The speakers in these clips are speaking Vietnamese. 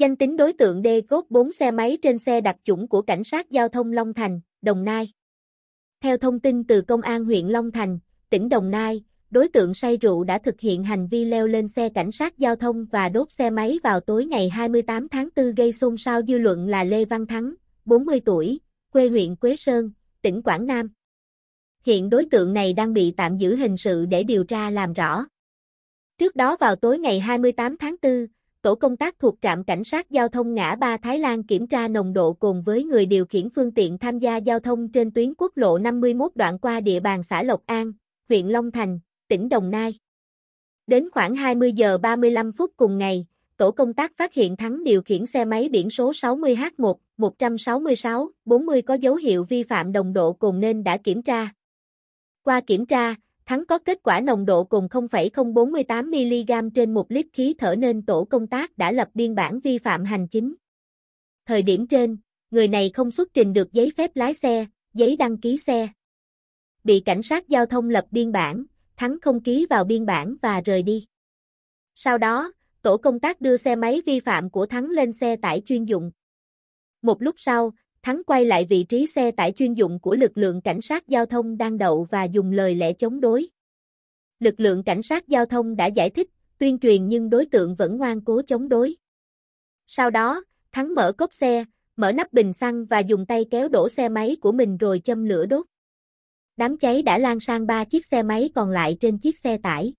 Danh tính đối tượng đê cốt 4 xe máy trên xe đặc chủng của Cảnh sát Giao thông Long Thành, Đồng Nai. Theo thông tin từ Công an huyện Long Thành, tỉnh Đồng Nai, đối tượng say rượu đã thực hiện hành vi leo lên xe cảnh sát giao thông và đốt xe máy vào tối ngày 28 tháng 4 gây xôn xao dư luận là Lê Văn Thắng, 40 tuổi, quê huyện Quế Sơn, tỉnh Quảng Nam. Hiện đối tượng này đang bị tạm giữ hình sự để điều tra làm rõ. Trước đó vào tối ngày 28 tháng 4, tổ công tác thuộc trạm cảnh sát giao thông ngã ba Thái Lan kiểm tra nồng độ cồn với người điều khiển phương tiện tham gia giao thông trên tuyến quốc lộ 51 đoạn qua địa bàn xã Lộc An, huyện Long Thành, tỉnh Đồng Nai. Đến khoảng 20 giờ 35 phút cùng ngày, tổ công tác phát hiện Thắng điều khiển xe máy biển số 60H1 166 40 có dấu hiệu vi phạm nồng độ cồn nên đã kiểm tra. Qua kiểm tra, Thắng có kết quả nồng độ cùng 0,048mg trên 1 lít khí thở nên tổ công tác đã lập biên bản vi phạm hành chính. Thời điểm trên, người này không xuất trình được giấy phép lái xe, giấy đăng ký xe. Bị cảnh sát giao thông lập biên bản, Thắng không ký vào biên bản và rời đi. Sau đó, tổ công tác đưa xe máy vi phạm của Thắng lên xe tải chuyên dụng. Một lúc sau, Thắng quay lại vị trí xe tải chuyên dụng của lực lượng cảnh sát giao thông đang đậu và dùng lời lẽ chống đối. Lực lượng cảnh sát giao thông đã giải thích, tuyên truyền nhưng đối tượng vẫn ngoan cố chống đối. Sau đó, Thắng mở cốp xe, mở nắp bình xăng và dùng tay kéo đổ xe máy của mình rồi châm lửa đốt. Đám cháy đã lan sang ba chiếc xe máy còn lại trên chiếc xe tải.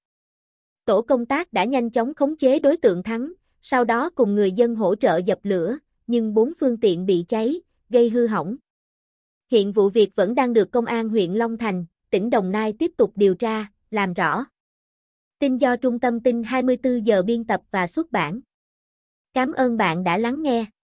Tổ công tác đã nhanh chóng khống chế đối tượng Thắng, sau đó cùng người dân hỗ trợ dập lửa, nhưng bốn phương tiện bị cháy, gây hư hỏng. Hiện vụ việc vẫn đang được Công an huyện Long Thành, tỉnh Đồng Nai tiếp tục điều tra, làm rõ. Tin do Trung tâm tin 24 giờ biên tập và xuất bản. Cảm ơn bạn đã lắng nghe.